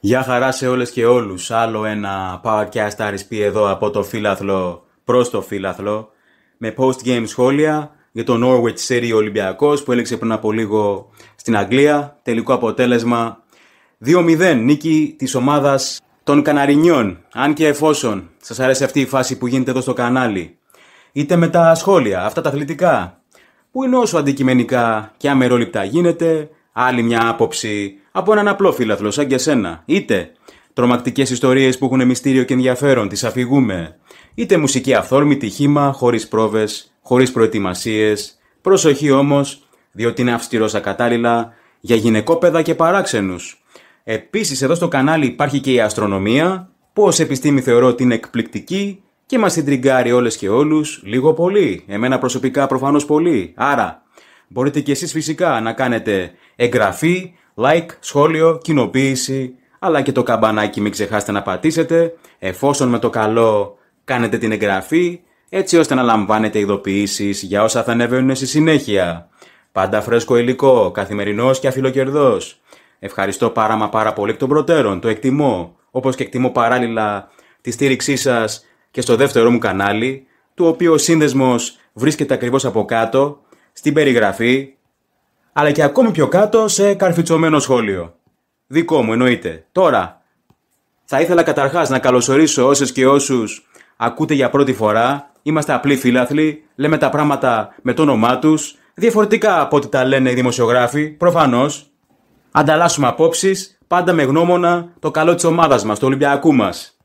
Γεια χαρά σε όλες και όλους. Άλλο ένα podcast RSP εδώ από το φίλαθλο προς το φύλαθλο με post-game σχόλια για το Norwich City Ολυμπιακός που έλεξε πριν από λίγο στην Αγγλία. Τελικό αποτέλεσμα 2-0 νίκη της ομάδας των Καναρινιών. Αν και εφόσον σας αρέσει αυτή η φάση που γίνεται εδώ στο κανάλι είτε με τα σχόλια, αυτά τα αθλητικά που είναι όσο αντικειμενικά και αμερόληπτα γίνεται άλλη μια άποψη από έναν απλό φίλαθλο σαν και σένα. Είτε τρομακτικές ιστορίες που έχουν μυστήριο και ενδιαφέρον, τις αφηγούμε. Είτε μουσική αυθόρμητη, χήμα, χωρίς πρόβες, χωρίς προετοιμασίες. Προσοχή όμως, διότι είναι αυστηρός ακατάλληλα για γυναικόπαιδα και παράξενους. Επίσης, εδώ στο κανάλι υπάρχει και η αστρονομία, που ως επιστήμη θεωρώ ότι είναι εκπληκτική και μας την τριγκάρει όλες και όλους λίγο πολύ. Εμένα προσωπικά προφανώς πολύ. Άρα, Μπορείτε και εσείς φυσικά να κάνετε εγγραφή, like, σχόλιο, κοινοποίηση, αλλά και το καμπανάκι μην ξεχάσετε να πατήσετε, εφόσον με το καλό κάνετε την εγγραφή, έτσι ώστε να λαμβάνετε ειδοποιήσεις για όσα θα ανεβαίνουν στη συνέχεια. Πάντα φρέσκο υλικό, καθημερινός και αφιλοκερδός. Ευχαριστώ πάρα μα πάρα πολύ εκ των προτέρων, το εκτιμώ, όπως και εκτιμώ παράλληλα τη στήριξή σας και στο δεύτερο μου κανάλι, του οποίου ο σύνδεσμος βρίσκεται ακριβώς από κάτω, στην περιγραφή, αλλά και ακόμη πιο κάτω σε καρφιτσωμένο σχόλιο. Δικό μου εννοείται. Τώρα, θα ήθελα καταρχάς να καλωσορίσω όσες και όσους ακούτε για πρώτη φορά. Είμαστε απλοί φιλάθλοι, λέμε τα πράγματα με το όνομά τους, διαφορετικά από ό,τι τα λένε οι δημοσιογράφοι, προφανώς. Ανταλλάσσουμε απόψεις, πάντα με γνώμονα το καλό της ομάδας μας, του Ολυμπιακού μας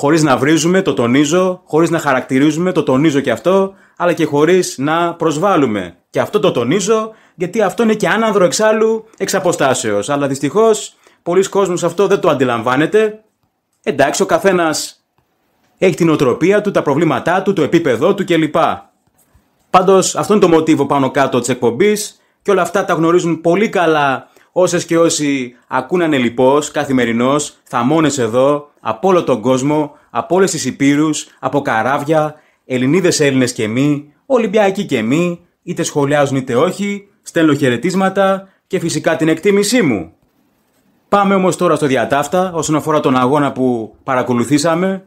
χωρίς να βρίζουμε, το τονίζω, χωρίς να χαρακτηρίζουμε, το τονίζω και αυτό, αλλά και χωρίς να προσβάλλουμε. Και αυτό το τονίζω, γιατί αυτό είναι και άναδρο εξάλλου εξ αποστάσεως. Αλλά δυστυχώς πολλοί κόσμοι αυτό δεν το αντιλαμβάνεται. Εντάξει, ο καθένας έχει την οτροπία του, τα προβλήματά του, το επίπεδό του κλπ. Πάντως, αυτό είναι το μοτίβο πάνω κάτω της εκπομπής και όλα αυτά τα γνωρίζουν πολύ καλά Όσες και όσοι ακούν ανελειπώ, καθημερινό, θαμώνες εδώ, από όλο τον κόσμο, από όλες τις υπήρους, από καράβια, Ελληνίδες Έλληνες και εμείς, Ολυμπιακοί και εμείς, είτε σχολιάζουν είτε όχι, στέλνω χαιρετίσματα και φυσικά την εκτίμησή μου. Πάμε όμως τώρα στο διατάφτα όσον αφορά τον αγώνα που παρακολουθήσαμε.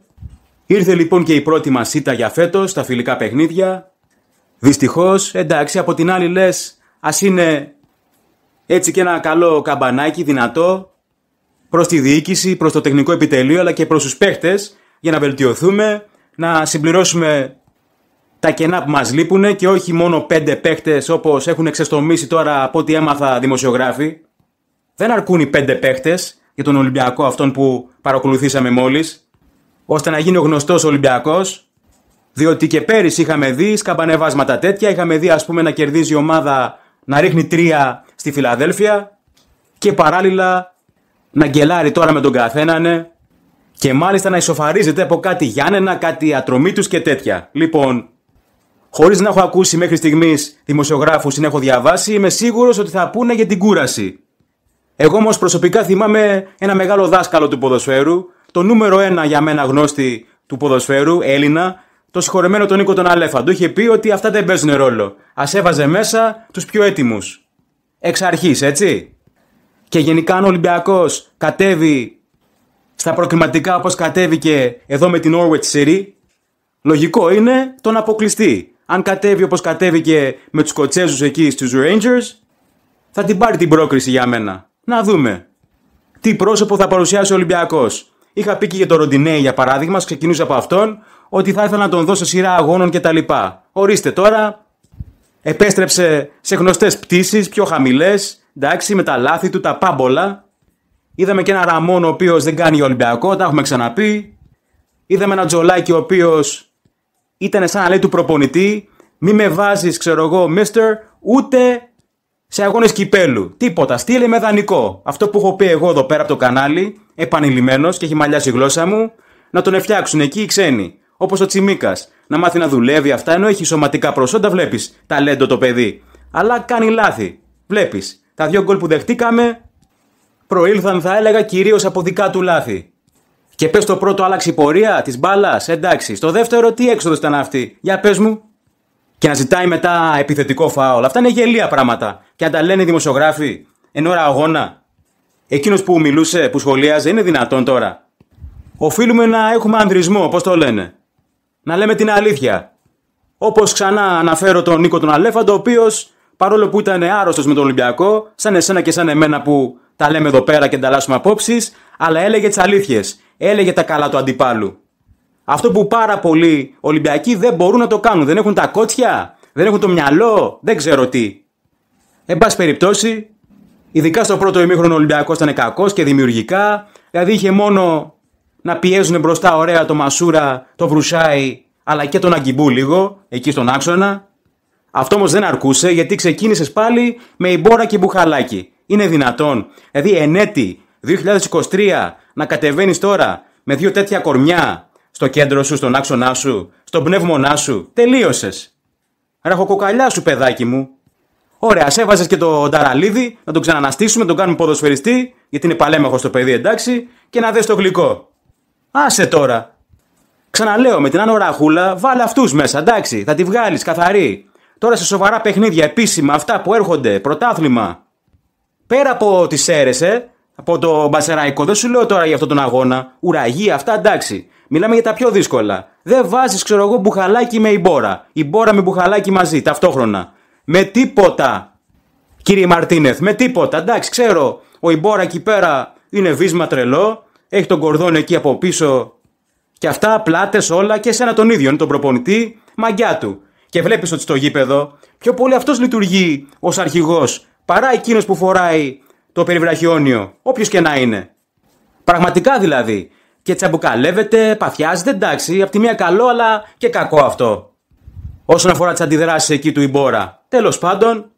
Ήρθε λοιπόν και η πρώτη μας σίτα για φέτος, στα φιλικά παιχνίδια. Δυστυχώς, εντάξει, από την άλλη λες, ας είναι έτσι και ένα καλό καμπανάκι δυνατό προς τη διοίκηση, προς το τεχνικό επιτελείο αλλά και προς τους παίχτες για να βελτιωθούμε, να συμπληρώσουμε τα κενά που μας λείπουν και όχι μόνο πέντε παίχτες όπως έχουν εξεστομίσει τώρα από ό,τι έμαθα δημοσιογράφοι. Δεν αρκούν οι πέντε παίχτες για τον Ολυμπιακό αυτόν που παρακολουθήσαμε μόλις ώστε να γίνει ο γνωστός Ολυμπιακός διότι και πέρυσι είχαμε δει σκαμπανεβάσματα τέτοια, είχαμε δει ας πούμε να κερδίζει η ομάδα να ρίχνει τρία στη Φιλαδέλφια και παράλληλα να γκελάρει τώρα με τον καθέναν και μάλιστα να ισοφαρίζεται από κάτι Γιάννενα, κάτι τους και τέτοια. Λοιπόν, χωρίς να έχω ακούσει μέχρι στιγμής δημοσιογράφους ή να έχω διαβάσει, είμαι σίγουρος ότι θα πούνε για την κούραση. Εγώ όμως προσωπικά θυμάμαι ένα μεγάλο δάσκαλο του ποδοσφαίρου, το νούμερο ένα για μένα γνώστη του ποδοσφαίρου, Έλληνα, το συγχωρεμένο τον Νίκο τον Αλέφαντο. Είχε πει ότι αυτά δεν παίζουν ρόλο. Ας έβαζε μέσα τους πιο έτοιμους εξ αρχής, έτσι. Και γενικά αν ο Ολυμπιακός κατέβει στα προκριματικά όπως κατέβηκε εδώ με την Norwich City, λογικό είναι τον αποκλειστεί. Αν κατέβει όπως κατέβηκε με τους Σκοτσέζους εκεί στους Rangers, θα την πάρει την πρόκριση για μένα. Να δούμε. Τι πρόσωπο θα παρουσιάσει ο Ολυμπιακός. Είχα πει και για τον Ροντινέη για παράδειγμα, ξεκινούσε από αυτόν, ότι θα ήθελα να τον δώσω σειρά αγώνων κτλ. Ορίστε τώρα, επέστρεψε σε γνωστές πτήσεις, πιο χαμηλές, εντάξει, με τα λάθη του, τα πάμπολα. Είδαμε και ένα Ραμόν ο οποίος δεν κάνει Ολυμπιακό, τα έχουμε ξαναπεί. Είδαμε ένα Τζολάκι ο οποίος ήταν σαν να λέει του προπονητή, μη με βάζεις, ξέρω εγώ, μίστερ, ούτε σε αγώνες κυπέλου. Τίποτα, στείλε με δανεικό. Αυτό που έχω πει εγώ εδώ πέρα από το κανάλι, επανειλημμένος και έχει μαλλιάσει η γλώσσα μου, να τον εφτιάξουν εκεί οι ξένοι. Όπως ο Τσιμίκας. Να μάθει να δουλεύει αυτά, ενώ έχει σωματικά προσόντα, βλέπεις ταλέντο το παιδί. Αλλά κάνει λάθη. Βλέπεις. Τα δύο γκολ που δεχτήκαμε προήλθαν, θα έλεγα, κυρίως από δικά του λάθη. Και πες το πρώτο, άλλαξε η πορεία της μπάλας. Εντάξει. Στο δεύτερο, τι έξοδος ήταν αυτή. Για πες μου. Και να ζητάει μετά επιθετικό φάουλ. Αυτά είναι γελία πράγματα. Και αν τα λένε οι δημοσιογράφοι εν ώρα αγώνα. Εκείνος που μιλούσε, που σχολίαζε, είναι δυνατόν τώρα. Οφείλουμε να έχουμε ανδρισμό, όπω το λένε να λέμε την αλήθεια. Όπως ξανά αναφέρω τον Νίκο τον Αλέφαντο, ο οποίος παρόλο που ήταν άρρωστος με τον Ολυμπιακό, σαν εσένα και σαν εμένα που τα λέμε εδώ πέρα και ανταλλάσσουμε απόψεις, αλλά έλεγε τις αλήθειες. Έλεγε τα καλά του αντιπάλου. Αυτό που πάρα πολλοί Ολυμπιακοί δεν μπορούν να το κάνουν. Δεν έχουν τα κότσια, δεν έχουν το μυαλό, δεν ξέρω τι. Εν πάση περιπτώσει, ειδικά στο πρώτο ημίχρονο Ολυμπιακός ήταν κακός και δημιουργικά, δηλαδή είχε μόνο να πιέζουν μπροστά ωραία το Μασούρα, το Βρουσάι, αλλά και τον Αγκιμπού λίγο, εκεί στον άξονα. Αυτό όμως δεν αρκούσε γιατί ξεκίνησες πάλι με η και η Είναι δυνατόν. Δηλαδή εν έτη 2023 να κατεβαίνεις τώρα με δύο τέτοια κορμιά στο κέντρο σου, στον άξονά σου, στον πνεύμονά σου. Τελείωσες. Ραχοκοκαλιά σου, παιδάκι μου. Ωραία, σέβαζε και τον Ταραλίδη, να τον ξαναναστήσουμε, τον κάνουμε ποδοσφαιριστή, γιατί είναι παλέμαχος το παιδί, εντάξει, και να δες το γλυκό. Άσε τώρα. Ξαναλέω, με την Άνω Ραχούλα, βάλε αυτούς μέσα, εντάξει, θα τη βγάλεις καθαρή. Τώρα σε σοβαρά παιχνίδια, επίσημα, αυτά που έρχονται, πρωτάθλημα. Πέρα από τις αίρεσε, από το μπασεραϊκό, δεν σου λέω τώρα για αυτόν τον αγώνα. Ουραγία αυτά εντάξει. Μιλάμε για τα πιο δύσκολα. Δεν βάζεις, ξέρω εγώ, μπουχαλάκι με Η μπόρα με μπουχαλάκι μαζί, ταυτόχρονα. Με τίποτα. Κύριε Μαρτίνεθ, με τίποτα. Εντάξει, ξέρω, ο ημπόρα εκεί πέρα είναι βίσμα τρελό έχει τον κορδόν εκεί από πίσω και αυτά πλάτες όλα και σένα τον ίδιο είναι τον προπονητή, μαγκιά του. Και βλέπεις ότι στο γήπεδο πιο πολύ αυτός λειτουργεί ως αρχηγός παρά εκείνος που φοράει το περιβραχιόνιο, όποιος και να είναι. Πραγματικά δηλαδή. Και τσαμπουκαλεύεται, παθιάζεται, εντάξει, από τη μία καλό αλλά και κακό αυτό. Όσον αφορά τις αντιδράσεις εκεί του Ιμπόρα. Τέλος πάντων,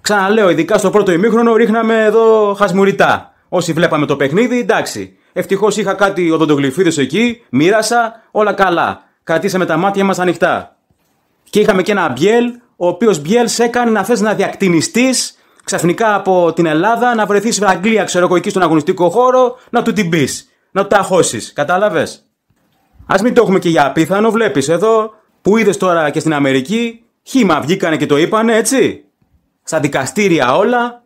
ξαναλέω, ειδικά στο πρώτο ημίχρονο ρίχναμε εδώ χασμουριτά. Όσοι βλέπαμε το παιχνίδι, εντάξει. Ευτυχώς είχα κάτι οδοντογλυφίδες εκεί, μοίρασα, όλα καλά. Κρατήσαμε τα μάτια μας ανοιχτά. Και είχαμε και ένα Μπιέλ, ο οποίος Μπιέλ σε έκανε να θες να διακτηνιστείς ξαφνικά από την Ελλάδα, να βρεθείς στην Αγγλία, ξέρω εγώ, εκεί στον αγωνιστικό χώρο, να του την πεις, να του χώσεις. Κατάλαβες. Ας μην το έχουμε και για απίθανο, βλέπεις εδώ που είδες τώρα και στην Αμερική, χήμα βγήκανε και το είπαν, έτσι. Στα δικαστήρια όλα,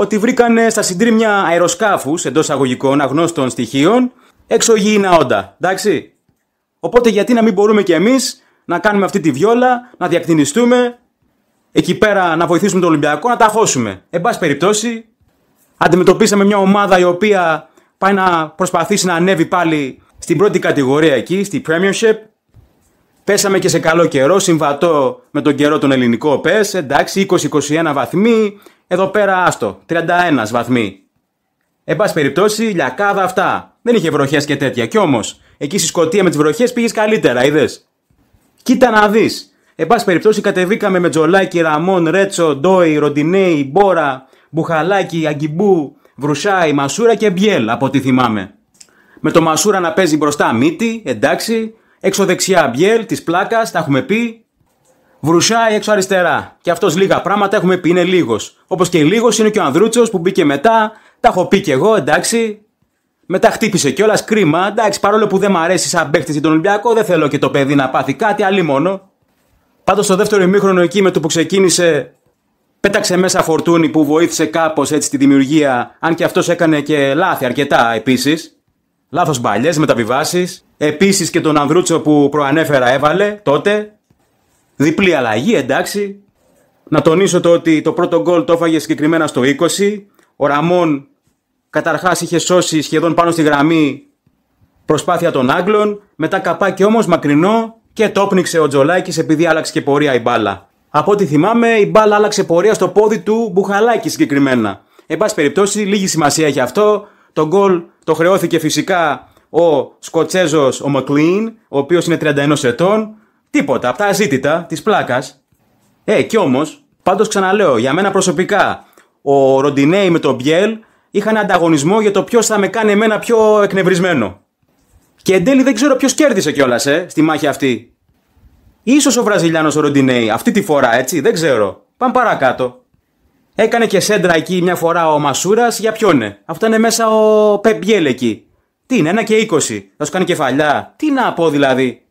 ότι βρήκανε στα συντρίμια αεροσκάφους εντός αγωγικών αγνώστων στοιχείων εξωγήινα όντα. Εντάξει. Οπότε γιατί να μην μπορούμε κι εμείς να κάνουμε αυτή τη βιόλα, να διακτηνιστούμε, εκεί πέρα να βοηθήσουμε τον Ολυμπιακό, να τα αφώσουμε. Εν πάση περιπτώσει, αντιμετωπίσαμε μια ομάδα η οποία πάει να προσπαθήσει να ανέβει πάλι στην πρώτη κατηγορία εκεί, στη Premiership. Πέσαμε και σε καλό καιρό, συμβατό με τον καιρό των ελληνικό ΠΕΣ, εντάξει, 20-21 βαθμοί, εδώ πέρα άστο, 31 βαθμοί. Εν πάση περιπτώσει, λιακάδα αυτά. Δεν είχε βροχές και τέτοια. Κι όμως, εκεί στη σκοτία με τις βροχές πήγες καλύτερα, είδες. Κοίτα να δεις. Εν πάση περιπτώσει, κατεβήκαμε με Τζολάκι, Ραμόν, Ρέτσο, Ντόι, Ροντινέι, Μπόρα, Μπουχαλάκι, Αγκιμπού, βρουσάι, Μασούρα και Μπιέλ, από ό,τι θυμάμαι. Με το Μασούρα να παίζει μπροστά μύτη, εντάξει. Έξω δεξιά Μπιέλ, της πλάκας, τα έχουμε πει. Βρουσάει έξω αριστερά. Και αυτός λίγα πράγματα έχουμε πει είναι λίγος. Όπως και λίγος είναι και ο Ανδρούτσος που μπήκε μετά. Τα έχω πει κι εγώ, εντάξει. Μετά χτύπησε κιόλας κρίμα. Εντάξει, παρόλο που δεν μ' αρέσει σαν παίχτη για τον Ολυμπιακό, δεν θέλω και το παιδί να πάθει κάτι, αλλή μόνο. Πάντως στο δεύτερο ημίχρονο εκεί με το που ξεκίνησε, πέταξε μέσα φορτούνη που βοήθησε κάπως έτσι τη δημιουργία. Αν και αυτός έκανε και λάθη αρκετά επίσης. Λάθος μπαλιές, μεταβιβάσει. Επίσης και τον Ανδρούτσο που προανέφερα έβαλε τότε. Διπλή αλλαγή, εντάξει. Να τονίσω το ότι το πρώτο γκολ το έφαγε συγκεκριμένα στο 20. Ο Ραμόν καταρχάς είχε σώσει σχεδόν πάνω στη γραμμή προσπάθεια των Άγγλων. Μετά καπάκι όμως μακρινό και το όπνιξε ο Τζολάκης επειδή άλλαξε και πορεία η μπάλα. Από ό,τι θυμάμαι, η μπάλα άλλαξε πορεία στο πόδι του Μπουχαλάκη συγκεκριμένα. Εν πάση περιπτώσει, λίγη σημασία έχει αυτό. Το γκολ το χρεώθηκε φυσικά ο Σκοτσέζος ο Μακλίν, ο οποίος είναι 31 ετών. Τίποτα, από τα αζήτητα της πλάκας. Ε, κι όμως, πάντως ξαναλέω, για μένα προσωπικά, ο Ροντινέη με τον Μπιέλ είχαν ανταγωνισμό για το ποιος θα με κάνει εμένα πιο εκνευρισμένο. Και εν τέλει δεν ξέρω ποιος κέρδισε κιόλας, ε, στη μάχη αυτή. Ίσως ο Βραζιλιάνος ο Ροντινέη, αυτή τη φορά έτσι, δεν ξέρω. Πάμε παρακάτω. Έκανε και σέντρα εκεί μια φορά ο Μασούρας για ποιον Αυτό είναι μέσα ο Πεμπιέλ εκεί. Τι είναι, ένα και είκοσι. Θα σου κάνει κεφαλιά. Τι να πω δηλαδή.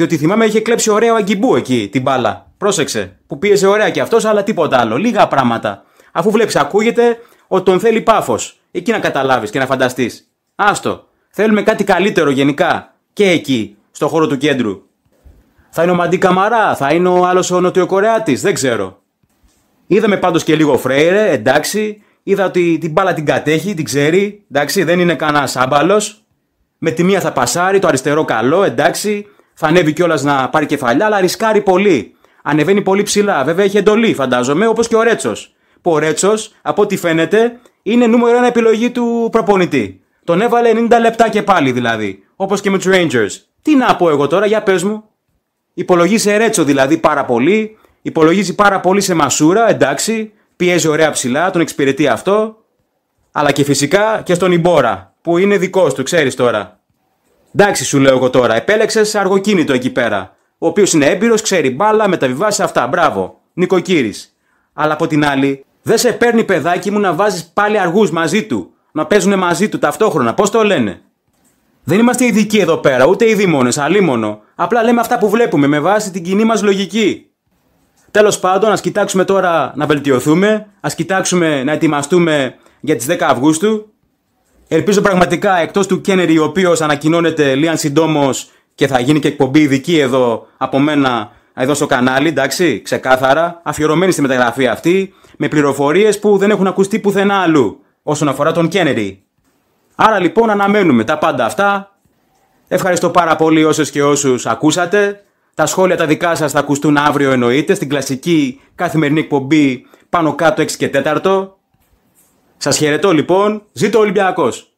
Διότι θυμάμαι είχε κλέψει ωραίο αγκιμπού εκεί την μπάλα. Πρόσεξε. Που πίεσε ωραία και αυτός, αλλά τίποτα άλλο. Λίγα πράγματα. Αφού βλέπεις, ακούγεται ότι τον θέλει πάφος. Εκεί να καταλάβεις και να φανταστείς. Άστο. Θέλουμε κάτι καλύτερο γενικά. Και εκεί, στο χώρο του κέντρου. Θα είναι ο Μαντί Καμαρά, θα είναι ο άλλος ο Νοτιοκορεάτης, δεν ξέρω. Είδαμε πάντως και λίγο Φρέιρε, εντάξει. Είδα ότι την μπάλα την κατέχει, την ξέρει, εντάξει, δεν είναι κανένας άμπαλος. Με τη μία θα πασάρει, το αριστερό καλό, εντάξει θα ανέβει κιόλας να πάρει κεφαλιά, αλλά ρισκάρει πολύ. Ανεβαίνει πολύ ψηλά. Βέβαια έχει εντολή, φαντάζομαι, όπως και ο Ρέτσος. Που ο Ρέτσος, από ό,τι φαίνεται, είναι νούμερο ένα επιλογή του προπονητή. Τον έβαλε 90 λεπτά και πάλι δηλαδή. Όπως και με τους Rangers. Τι να πω εγώ τώρα, για πες μου. Υπολογίζει Ρέτσο δηλαδή πάρα πολύ. Υπολογίζει πάρα πολύ σε Μασούρα, εντάξει. Πιέζει ωραία ψηλά, τον εξυπηρετεί αυτό. Αλλά και φυσικά και στον Ιμπόρα, που είναι δικός του, ξέρεις τώρα. Εντάξει, σου λέω εγώ τώρα, επέλεξες αργοκίνητο εκεί πέρα. Ο οποίος είναι έμπειρος, ξέρει μπάλα, μεταβιβάσει αυτά. Μπράβο, νοικοκύρης. Αλλά από την άλλη, δεν σε παίρνει παιδάκι μου να βάζεις πάλι αργούς μαζί του. Να παίζουν μαζί του ταυτόχρονα. Πώς το λένε. Δεν είμαστε ειδικοί εδώ πέρα, ούτε οι δίμονε, αλίμονο. Απλά λέμε αυτά που βλέπουμε με βάση την κοινή μας λογική. Τέλος πάντων, ας κοιτάξουμε τώρα να βελτιωθούμε, ας κοιτάξουμε να ετοιμαστούμε για τις 10 Αυγούστου, Ελπίζω πραγματικά εκτός του Κένερι ο οποίος ανακοινώνεται λίγαν συντόμως και θα γίνει και εκπομπή ειδική εδώ από μένα εδώ στο κανάλι, εντάξει, ξεκάθαρα, αφιερωμένη στη μεταγραφή αυτή, με πληροφορίες που δεν έχουν ακουστεί πουθενά αλλού όσον αφορά τον Κένερι. Άρα λοιπόν αναμένουμε τα πάντα αυτά. Ευχαριστώ πάρα πολύ όσες και όσους ακούσατε. Τα σχόλια τα δικά σας θα ακουστούν αύριο εννοείται στην κλασική καθημερινή εκπομπή πάνω κάτω 6 και 4. Σας χαιρετώ λοιπόν. Ζήτω Ολυμπιακός.